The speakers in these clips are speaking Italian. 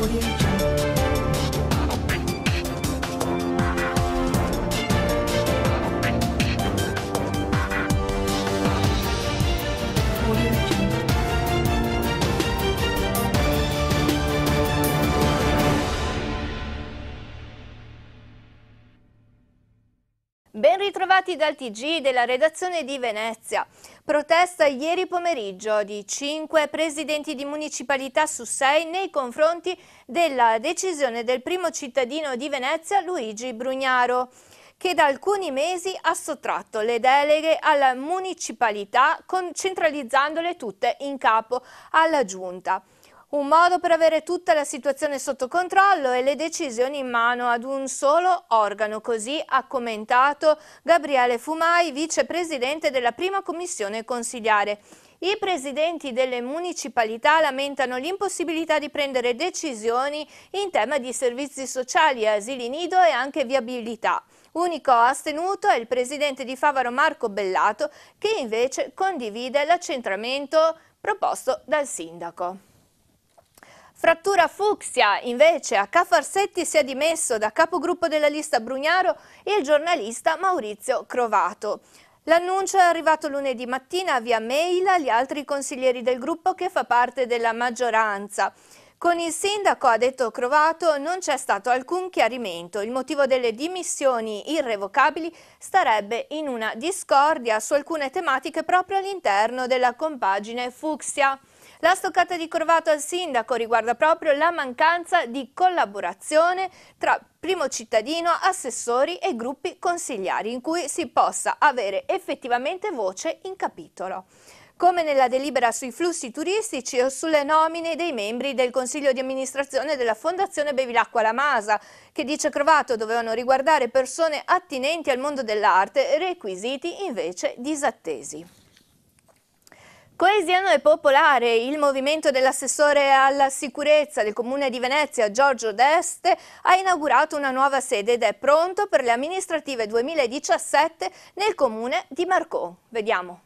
audio. Ben ritrovati dal TG della redazione di Venezia. Protesta ieri pomeriggio di cinque presidenti di municipalità su sei nei confronti della decisione del primo cittadino di Venezia Luigi Brugnaro che da alcuni mesi ha sottratto le deleghe alla municipalità centralizzandole tutte in capo alla giunta. Un modo per avere tutta la situazione sotto controllo e le decisioni in mano ad un solo organo, così ha commentato Gabriele Fumai, vicepresidente della prima commissione consigliare. I presidenti delle municipalità lamentano l'impossibilità di prendere decisioni in tema di servizi sociali, asili nido e anche viabilità. Unico astenuto è il presidente di Favaro Marco Bellato che invece condivide l'accentramento proposto dal sindaco. Frattura fucsia, invece a Cafarsetti si è dimesso da capogruppo della lista Brugnaro il giornalista Maurizio Crovato. L'annuncio è arrivato lunedì mattina via mail agli altri consiglieri del gruppo che fa parte della maggioranza. Con il sindaco, ha detto Crovato, non c'è stato alcun chiarimento. Il motivo delle dimissioni irrevocabili starebbe in una discordia su alcune tematiche proprio all'interno della compagine Fuxia. La stoccata di Corvato al sindaco riguarda proprio la mancanza di collaborazione tra primo cittadino, assessori e gruppi consigliari in cui si possa avere effettivamente voce in capitolo come nella delibera sui flussi turistici o sulle nomine dei membri del consiglio di amministrazione della Fondazione Bevilacqua La Masa, che dice Crovato dovevano riguardare persone attinenti al mondo dell'arte, requisiti invece disattesi. Coesione popolare, il movimento dell'assessore alla sicurezza del Comune di Venezia, Giorgio D'Este, ha inaugurato una nuova sede ed è pronto per le amministrative 2017 nel Comune di Marcò. Vediamo.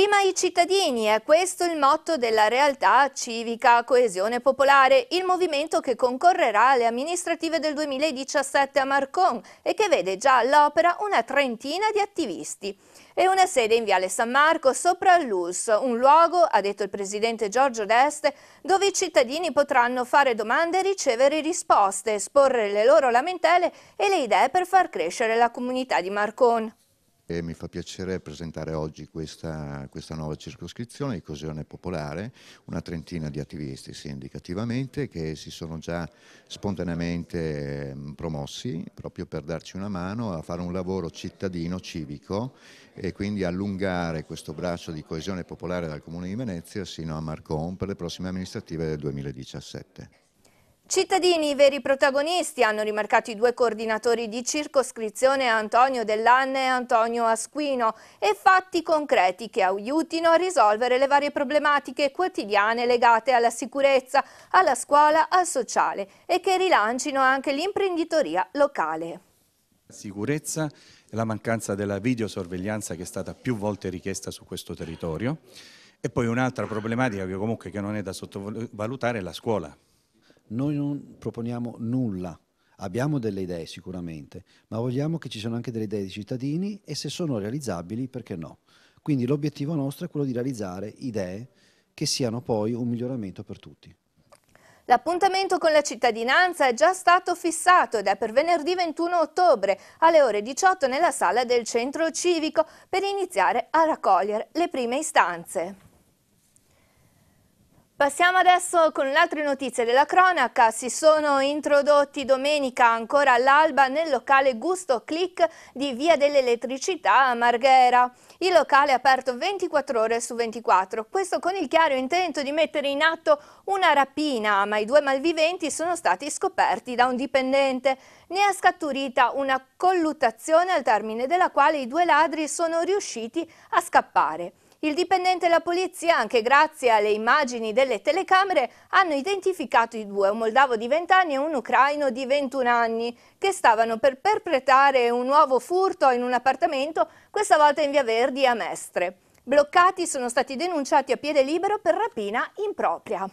Prima i cittadini, è questo il motto della realtà civica coesione popolare, il movimento che concorrerà alle amministrative del 2017 a Marcon e che vede già all'opera una trentina di attivisti e una sede in Viale San Marco sopra l'US, un luogo, ha detto il presidente Giorgio D'Este, dove i cittadini potranno fare domande e ricevere risposte, esporre le loro lamentele e le idee per far crescere la comunità di Marcon. E mi fa piacere presentare oggi questa, questa, nuova circoscrizione di coesione popolare, una trentina di attivisti sì, indicativamente che si sono già spontaneamente ehm, promossi proprio per darci una mano a fare un lavoro cittadino, civico e quindi allungare questo braccio di coesione popolare dal Comune di Venezia sino a Marcon per le prossime amministrative del 2017. Cittadini veri protagonisti hanno rimarcato i due coordinatori di circoscrizione Antonio Dell'Anne e Antonio Asquino e fatti concreti che aiutino a risolvere le varie problematiche quotidiane legate alla sicurezza, alla scuola, al sociale e che rilancino anche l'imprenditoria locale. Sicurezza e la mancanza della videosorveglianza che è stata più volte richiesta su questo territorio e poi un'altra problematica che comunque non è da sottovalutare è la scuola noi non proponiamo nulla, abbiamo delle idee sicuramente, ma vogliamo che ci siano anche delle idee dei cittadini e se sono realizzabili, perché no? Quindi l'obiettivo nostro è quello di realizzare idee che siano poi un miglioramento per tutti. L'appuntamento con la cittadinanza è già stato fissato ed è per venerdì 21 ottobre alle ore 18 nella sala del centro civico per iniziare a raccogliere le prime istanze. Passiamo adesso con le altre notizie della cronaca. Si sono introdotti domenica ancora all'alba nel locale Gusto Click di Via dell'Elettricità a Marghera. Il locale è aperto 24 ore su 24, questo con il chiaro intento di mettere in atto una rapina, ma i due malviventi sono stati scoperti da un dipendente. Ne è scaturita una colluttazione al termine della quale i due ladri sono riusciti a scappare. Il dipendente e la polizia, anche grazie alle immagini delle telecamere, hanno identificato i due, un moldavo di 20 anni e un ucraino di 21 anni, che stavano per perpetrare un nuovo furto in un appartamento, questa volta in via Verdi a Mestre. Bloccati sono stati denunciati a piede libero per rapina impropria.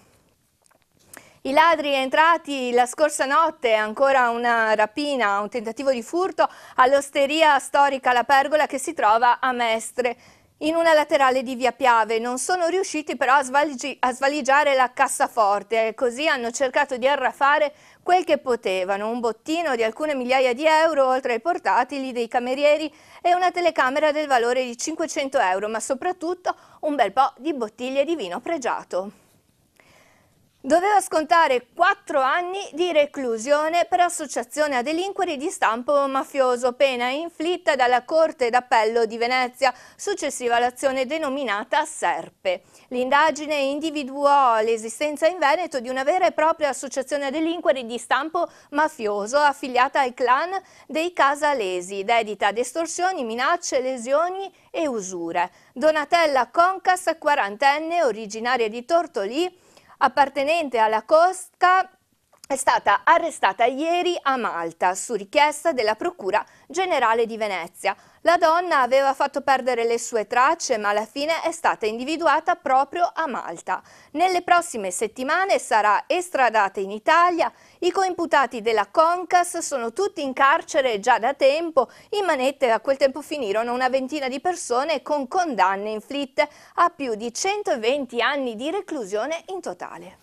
I ladri entrati la scorsa notte, ancora una rapina, un tentativo di furto all'osteria storica La Pergola che si trova a Mestre in una laterale di Via Piave. Non sono riusciti però a, svalgi, a, svaligiare la cassaforte e così hanno cercato di arraffare quel che potevano, un bottino di alcune migliaia di euro oltre ai portatili dei camerieri e una telecamera del valore di 500 euro, ma soprattutto un bel po' di bottiglie di vino pregiato. Doveva scontare quattro anni di reclusione per associazione a delinquere di stampo mafioso, pena inflitta dalla Corte d'Appello di Venezia, successiva all'azione denominata Serpe. L'indagine individuò l'esistenza in Veneto di una vera e propria associazione a delinquere di stampo mafioso affiliata al clan dei Casalesi, dedita ad estorsioni, minacce, lesioni e usure. Donatella Concas, quarantenne, originaria di Tortolì, appartenente alla cosca è stata arrestata ieri a Malta su richiesta della Procura Generale di Venezia. La donna aveva fatto perdere le sue tracce ma alla fine è stata individuata proprio a Malta. Nelle prossime settimane sarà estradata in Italia. I coimputati della Concas sono tutti in carcere già da tempo. In manette a quel tempo finirono una ventina di persone con condanne inflitte a più di 120 anni di reclusione in totale.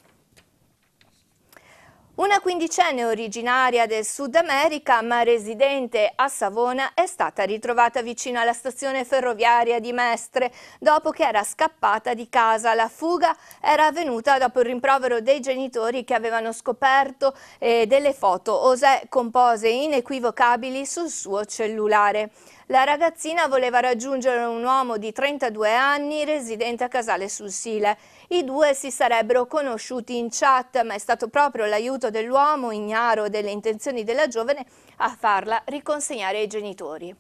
Una quindicenne originaria del Sud America ma residente a Savona è stata ritrovata vicino alla stazione ferroviaria di Mestre dopo che era scappata di casa. La fuga era avvenuta dopo il rimprovero dei genitori che avevano scoperto eh, delle foto Osè compose inequivocabili sul suo cellulare. La ragazzina voleva raggiungere un uomo di 32 anni residente a Casale sul Sile. I due si sarebbero conosciuti in chat, ma è stato proprio l'aiuto dell'uomo, ignaro delle intenzioni della giovane, a farla riconsegnare ai genitori.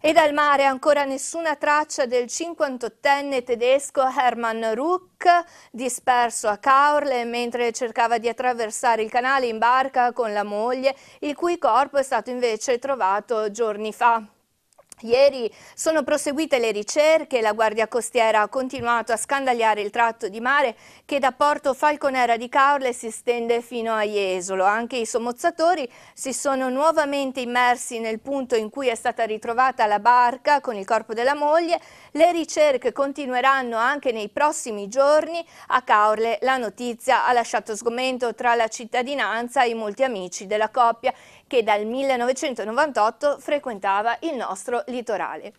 E dal mare ancora nessuna traccia del 58enne tedesco Hermann Ruck, disperso a Caorle mentre cercava di attraversare il canale in barca con la moglie, il cui corpo è stato invece trovato giorni fa. Ieri sono proseguite le ricerche, la Guardia Costiera ha continuato a scandagliare il tratto di mare che da Porto Falconera di Caorle si stende fino a Jesolo. Anche i sommozzatori si sono nuovamente immersi nel punto in cui è stata ritrovata la barca con il corpo della moglie. Le ricerche continueranno anche nei prossimi giorni. A Caorle la notizia ha lasciato sgomento tra la cittadinanza e molti amici della coppia che dal 1998 frequentava il nostro litorale.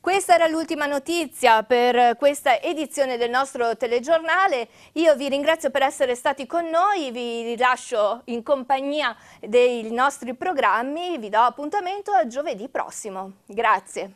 Questa era l'ultima notizia per questa edizione del nostro telegiornale. Io vi ringrazio per essere stati con noi, vi lascio in compagnia dei nostri programmi, vi do appuntamento a giovedì prossimo. Grazie.